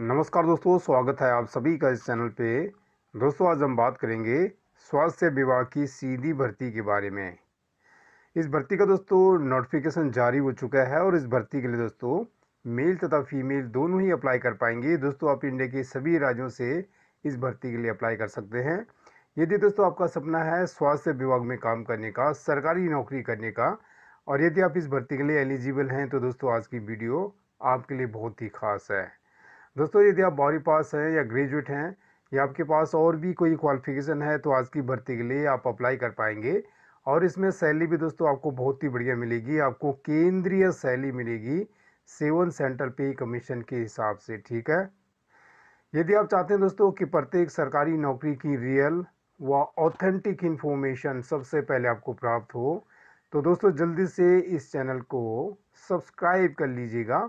नमस्कार दोस्तों स्वागत है आप सभी का इस चैनल पे दोस्तों आज हम बात करेंगे स्वास्थ्य विभाग की सीधी भर्ती के बारे में इस भर्ती का दोस्तों नोटिफिकेशन जारी हो चुका है और इस भर्ती के लिए दोस्तों मेल तथा फीमेल दोनों ही अप्लाई कर पाएंगे दोस्तों आप इंडिया के सभी राज्यों से इस भर्ती के लिए अप्लाई कर सकते हैं यदि दोस्तों आपका सपना है स्वास्थ्य विभाग में काम करने का सरकारी नौकरी करने का और यदि आप इस भर्ती के लिए एलिजिबल हैं तो दोस्तों आज की वीडियो आपके लिए बहुत ही खास है दोस्तों यदि आप बारहवीं पास हैं या ग्रेजुएट हैं या आपके पास और भी कोई क्वालिफिकेशन है तो आज की भर्ती के लिए आप अप्लाई कर पाएंगे और इसमें सैलरी भी दोस्तों आपको बहुत ही बढ़िया मिलेगी आपको केंद्रीय सैली मिलेगी सेवन सेंटर पे कमीशन के हिसाब से ठीक है यदि आप चाहते हैं दोस्तों कि प्रत्येक सरकारी नौकरी की रियल व ऑथेंटिक इन्फॉर्मेशन सबसे पहले आपको प्राप्त हो तो दोस्तों जल्दी से इस चैनल को सब्सक्राइब कर लीजिएगा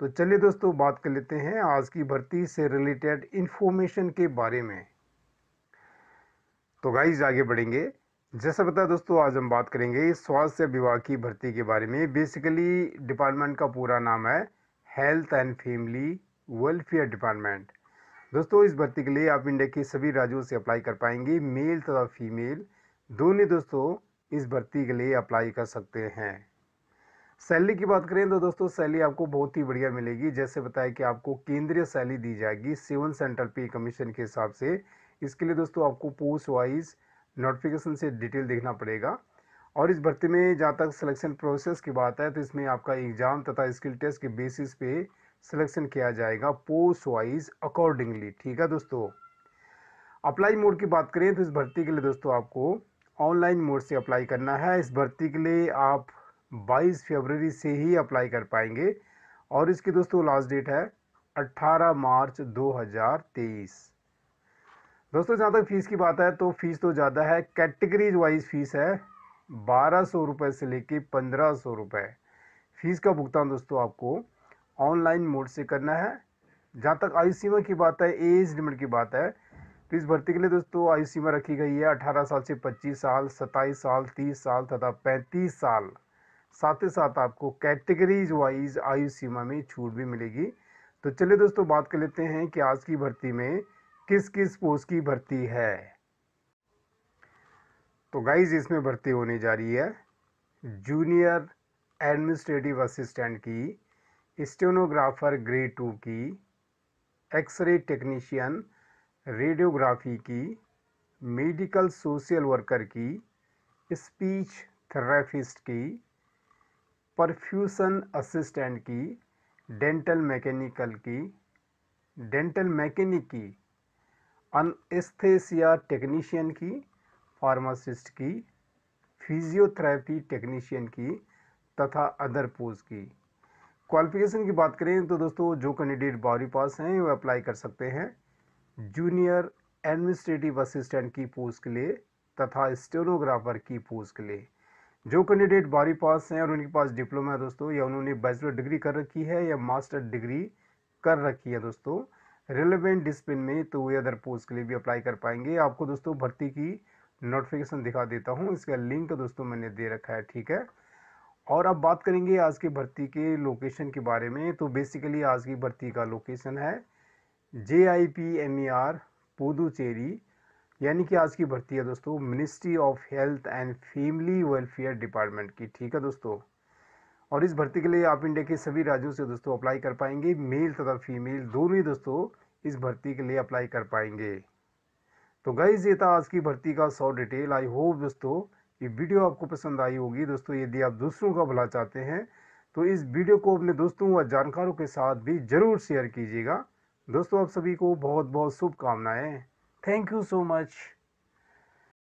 तो चलिए दोस्तों बात कर लेते हैं आज की भर्ती से रिलेटेड इन्फॉर्मेशन के बारे में तो गाइज आगे बढ़ेंगे जैसा बताया दोस्तों आज हम बात करेंगे स्वास्थ्य विभाग की भर्ती के बारे में बेसिकली डिपार्टमेंट का पूरा नाम है health and family welfare department दोस्तों इस भर्ती के लिए आप इंडिया के सभी राज्यों से अप्लाई कर पाएंगे मेल तथा फीमेल दोनों दोस्तों इस भर्ती के लिए अप्लाई कर सकते हैं सैलरी की बात करें तो दोस्तों सैलरी आपको बहुत ही बढ़िया मिलेगी जैसे बताया कि आपको केंद्रीय सैलरी दी जाएगी सेवन सेंट्रल पे कमीशन के हिसाब से इसके लिए दोस्तों आपको पोस्ट वाइज नोटिफिकेशन से डिटेल देखना पड़ेगा और इस भर्ती में जहाँ तक सिलेक्शन प्रोसेस की बात है तो इसमें आपका एग्ज़ाम तथा स्किल टेस्ट के बेसिस पे सिलेक्शन किया जाएगा पोस्ट वाइज अकॉर्डिंगली ठीक है दोस्तों अप्लाई मोड की बात करें तो इस भर्ती के लिए दोस्तों आपको ऑनलाइन मोड से अप्लाई करना है इस भर्ती के लिए आप बाईस फरवरी से ही अप्लाई कर पाएंगे और इसकी दोस्तों लास्ट डेट है 18 मार्च 2023 दोस्तों जहाँ तक फ़ीस की बात है तो फ़ीस तो ज़्यादा है कैटेगरीज वाइज फ़ीस है बारह सौ रुपये से लेके पंद्रह सौ रुपये फ़ीस का भुगतान दोस्तों आपको ऑनलाइन मोड से करना है जहाँ तक आयु सीमा की बात है एज लिमिट की बात है तो इस भर्ती के लिए दोस्तों आयु सीमा रखी गई है अठारह साल से पच्चीस साल सत्ताईस साल तीस साल तथा पैंतीस साल साथ ही साथ आपको कैटेगरीज वाइज आयु सीमा में छूट भी मिलेगी तो चलिए दोस्तों बात कर लेते हैं कि आज की भर्ती में किस किस पोस्ट की भर्ती है तो गाइज इसमें भर्ती होने जा रही है जूनियर एडमिनिस्ट्रेटिव असिस्टेंट की स्टेनोग्राफर ग्रेड टू की एक्सरे टेक्नीशियन रेडियोग्राफी की मेडिकल सोशल वर्कर की स्पीच थेरेपिस्ट की परफ्यूसन असिस्टेंट की डेंटल मैकेनिकल की डेंटल मैकेनिक की अनस्थेसिया टेक्नीशियन की फार्मासिस्ट की फिजियोथेरेपी टेक्नीशियन की तथा अदर पोज की क्वालिफिकेशन की बात करें तो दोस्तों जो कैंडिडेट बारहवीं पास हैं वो अप्लाई कर सकते हैं जूनियर एडमिनिस्ट्रेटिव असिस्टेंट की पोस्ट के लिए तथा स्टेनोग्राफर की पोस्ट के लिए जो कैंडिडेट बारहवीं पास हैं और उनके पास डिप्लोमा है दोस्तों या उन्होंने बैचलर डिग्री कर रखी है या मास्टर डिग्री कर रखी है दोस्तों रिलेवेंट डिसिप्लिन में तो वे अदर पोस्ट के लिए भी अप्लाई कर पाएंगे आपको दोस्तों भर्ती की नोटिफिकेशन दिखा देता हूँ इसका लिंक दोस्तों मैंने दे रखा है ठीक है और अब बात करेंगे आज की भर्ती के लोकेशन के बारे में तो बेसिकली आज की भर्ती का लोकेशन है J I P M E R Puducherry यानी कि आज की भर्ती है दोस्तों ministry of health and family welfare department की ठीक है दोस्तों और इस भर्ती के लिए आप इंडिया के सभी राज्यों से दोस्तों अप्लाई कर पाएंगे मेल तथा फीमेल दोनों ही दोस्तों इस भर्ती के लिए अप्लाई कर पाएंगे तो गई ये था आज की भर्ती का सौ डिटेल आई होप दोस्तों ये वीडियो आपको पसंद आई होगी दोस्तों यदि आप दूसरों का भला चाहते हैं तो इस वीडियो को अपने दोस्तों व जानकारों के साथ भी ज़रूर शेयर कीजिएगा दोस्तों आप सभी को बहुत बहुत शुभकामनाएँ Thank you so much.